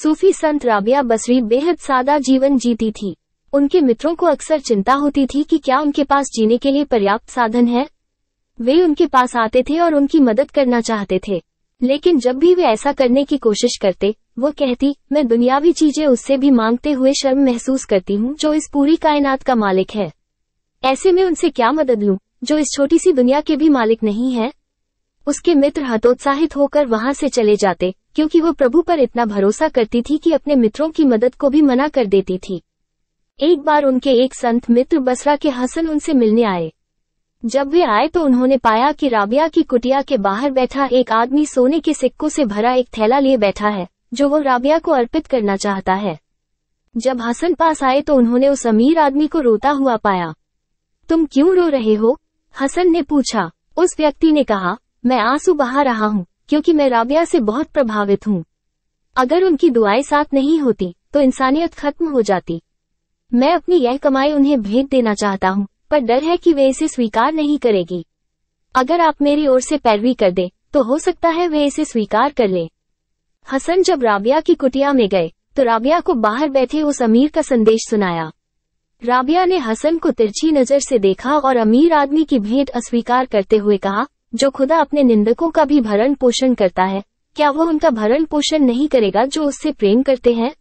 सूफी संत राबिया बसरी बेहद सादा जीवन जीती थी उनके मित्रों को अक्सर चिंता होती थी कि क्या उनके पास जीने के लिए पर्याप्त साधन है वे उनके पास आते थे और उनकी मदद करना चाहते थे लेकिन जब भी वे ऐसा करने की कोशिश करते वो कहती मैं दुनियावी चीजें उससे भी मांगते हुए शर्म महसूस करती हूँ जो इस पूरी कायनात का मालिक है ऐसे में उनसे क्या मदद लूँ जो इस छोटी सी दुनिया के भी मालिक नहीं है उसके मित्र हतोत्साहित होकर वहाँ से चले जाते क्योंकि वो प्रभु पर इतना भरोसा करती थी कि अपने मित्रों की मदद को भी मना कर देती थी एक बार उनके एक संत मित्र बसरा के हसन उनसे मिलने आए जब वे आए तो उन्होंने पाया कि राबिया की कुटिया के बाहर बैठा एक आदमी सोने के सिक्कों से भरा एक थैला लिए बैठा है जो वो राबिया को अर्पित करना चाहता है जब हसन पास आए तो उन्होंने उस अमीर आदमी को रोता हुआ पाया तुम क्यों रो रहे हो हसन ने पूछा उस व्यक्ति ने कहा मैं आंसू बहा रहा हूँ क्योंकि मैं राबिया से बहुत प्रभावित हूँ अगर उनकी दुआएं साथ नहीं होती तो इंसानियत खत्म हो जाती मैं अपनी यह कमाई उन्हें भेंट देना चाहता हूँ पर डर है कि वे इसे स्वीकार नहीं करेगी अगर आप मेरी ओर से पैरवी कर दे तो हो सकता है वे इसे स्वीकार कर ले हसन जब राबिया की कुटिया में गए तो राबिया को बाहर बैठे उस अमीर का संदेश सुनाया राबिया ने हसन को तिरछी नजर से देखा और अमीर आदमी की भेंट अस्वीकार करते हुए कहा जो खुदा अपने निंदकों का भी भरण पोषण करता है क्या वो उनका भरण पोषण नहीं करेगा जो उससे प्रेम करते हैं